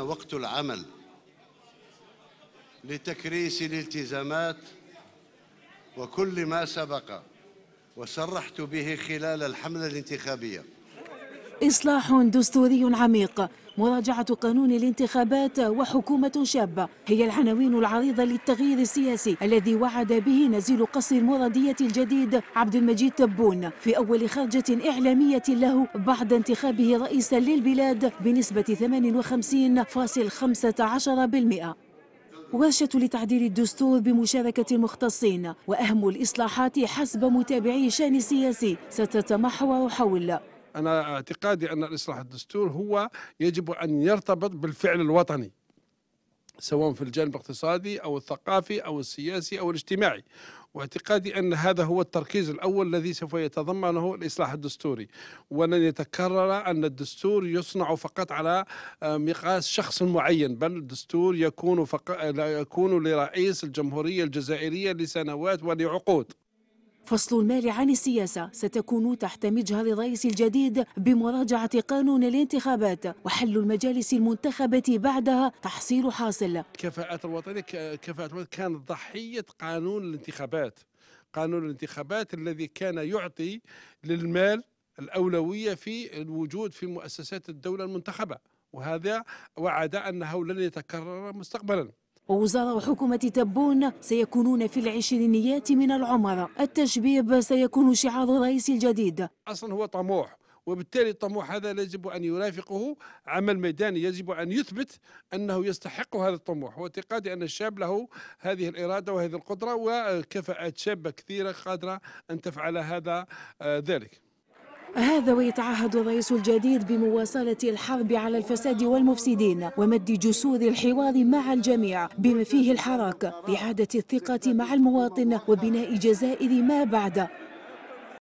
وقت العمل لتكريس الالتزامات وكل ما سبق وصرحت به خلال الحملة الانتخابية إصلاح دستوري عميق مراجعة قانون الانتخابات وحكومة شابة هي العناوين العريضة للتغيير السياسي الذي وعد به نزيل قصر المرادية الجديد عبد المجيد تبون في أول خرجة إعلامية له بعد انتخابه رئيسا للبلاد بنسبة 58.15% ورشة لتعديل الدستور بمشاركة المختصين وأهم الإصلاحات حسب متابعي شان السياسي ستتمحور حول أنا اعتقادي أن الإصلاح الدستور هو يجب أن يرتبط بالفعل الوطني سواء في الجانب الاقتصادي او الثقافي او السياسي او الاجتماعي واعتقادي ان هذا هو التركيز الاول الذي سوف يتضمنه الاصلاح الدستوري ولن يتكرر ان الدستور يصنع فقط على آه، مقاس شخص معين بل الدستور يكون فقط يكون لرئيس الجمهوريه الجزائريه لسنوات ولعقود فصل المال عن السياسة ستكون تحت مجهر الرئيس الجديد بمراجعة قانون الانتخابات وحل المجالس المنتخبة بعدها تحصيل حاصل الكفاءات الوطنية كفاءات الوطنية كانت ضحية قانون الانتخابات قانون الانتخابات الذي كان يعطي للمال الأولوية في الوجود في مؤسسات الدولة المنتخبة وهذا وعد أنه لن يتكرر مستقبلا ووزراء حكومة تبون سيكونون في العشرينيات من العمر التشبيب سيكون شعار الرئيس الجديد أصلا هو طموح وبالتالي الطموح هذا يجب أن يرافقه عمل ميداني يجب أن يثبت أنه يستحق هذا الطموح واعتقادي أن الشاب له هذه الإرادة وهذه القدرة وكفاءات شابة كثيرة قادرة أن تفعل هذا آه، ذلك هذا ويتعهد الرئيس الجديد بمواصلة الحرب على الفساد والمفسدين ومد جسور الحوار مع الجميع بما فيه الحراك لإعادة الثقة مع المواطن وبناء جزائر ما بعد